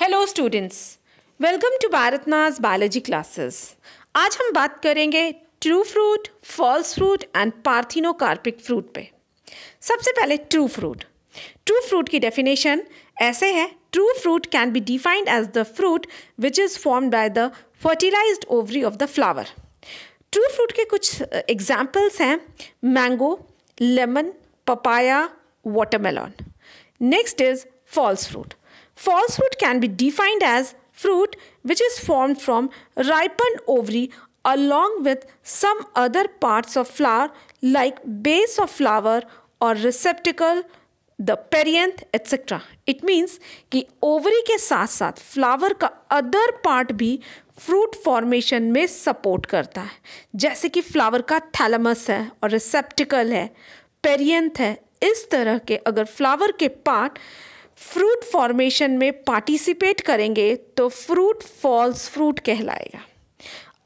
Hello students welcome to भारतनाज biology classes आज हम बात करेंगे true fruit false fruit and parthenocarpic fruit पे सबसे पहले ट्रू फ्रूट ट्रू फ्रूट की डेफिनेशन ऐसे है true fruit can be defined as the fruit which is formed by the fertilise ovary of the flower true fruit के कुछ examples हैं mango lemon papaya watermelon next is false fruit Falsehood can be defined as fruit which is formed from ripened ovary along with some other parts of flower like base of flower or receptacle the perianth etcetera it means कि ovary के साथ साथ flower का other part भी fruit formation में support करता है जैसे कि फ्लावर का थैलमस है और रिसेप्टिकल है पेरियंथ है इस तरह के अगर फ्लावर के पार्ट फ्रूट फॉर्मेशन में पार्टिसिपेट करेंगे तो फ्रूट फॉल्स फ्रूट कहलाएगा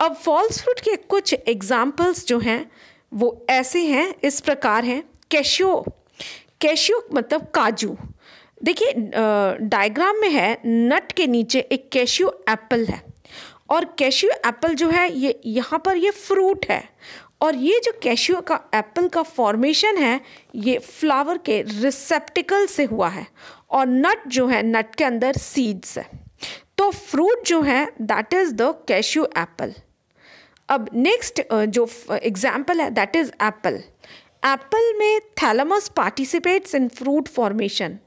अब फॉल्स फ्रूट के कुछ एग्जाम्पल्स जो हैं वो ऐसे हैं इस प्रकार हैं कैशियो कैशियो मतलब काजू देखिए डायग्राम में है नट के नीचे एक कैशियो एप्पल है और कैशियो एप्पल जो है ये यहाँ पर ये फ्रूट है और ये जो कैशियो का एप्पल का फॉर्मेशन है ये फ्लावर के रिसेप्टिकल से हुआ है और नट जो है नट के अंदर सीड्स है तो फ्रूट जो है that is the cashew apple अब नेक्स्ट जो एग्जाम्पल है दैट इज़ एप्पल एप्पल में thalamus participates in fruit formation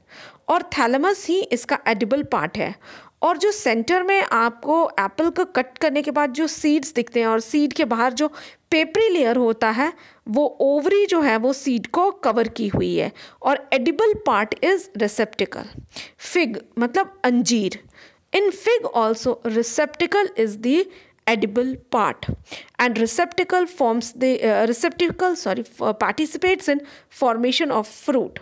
और थैलमस ही इसका एडिबल पार्ट है और जो सेंटर में आपको एप्पल को कट करने के बाद जो सीड्स दिखते हैं और सीड के बाहर जो पेपरी लेयर होता है वो ओवरी जो है वो सीड को कवर की हुई है और edible part is receptacle fig मतलब अंजीर in fig also receptacle is the edible part and receptacle forms the receptacle sorry participates in formation of fruit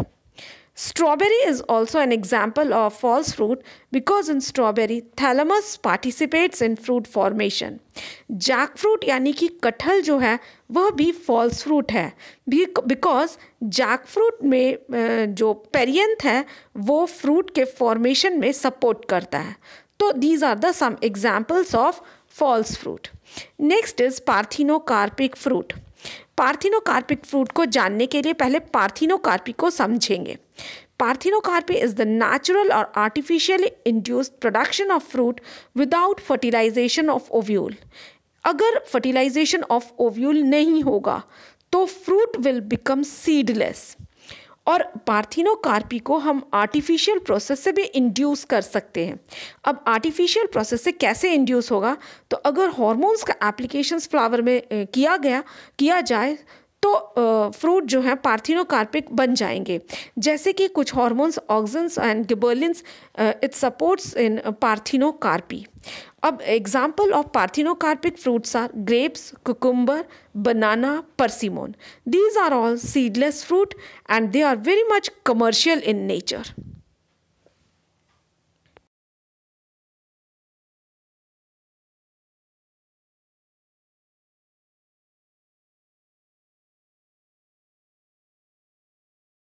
Strawberry is also an example of false fruit because in strawberry thalamus participates in fruit formation. Jackfruit यानी कि कटहल जो है वह भी false fruit है because jackfruit में जो पेरियंथ है वो फ्रूट के फॉर्मेशन में सपोर्ट करता है तो these are the some examples of false fruit next is parthenocarpic fruit parthenocarpic fruit को जानने के लिए पहले पार्थिनो कार्पिक को समझेंगे partheno parthenocarpic is the natural और artificially induced production of fruit without fertilisation of ovule अगर fertilisation of ovule नहीं होगा तो फ्रूट विल बिकम सीडलेस और पार्थिनोकार्पी को हम आर्टिफिशियल प्रोसेस से भी इंड्यूस कर सकते हैं अब आर्टिफिशियल प्रोसेस से कैसे इंड्यूस होगा तो अगर हॉर्मोन्स का एप्लीकेशंस फ्लावर में किया गया किया जाए तो फ्रूट जो है पार्थिनोकार्पिक बन जाएंगे जैसे कि कुछ hormones auxins and gibberellins it supports in parthenocarpy अब example of parthenocarpic fruits are grapes cucumber banana persimmon these are all seedless fruit and they are very much commercial in nature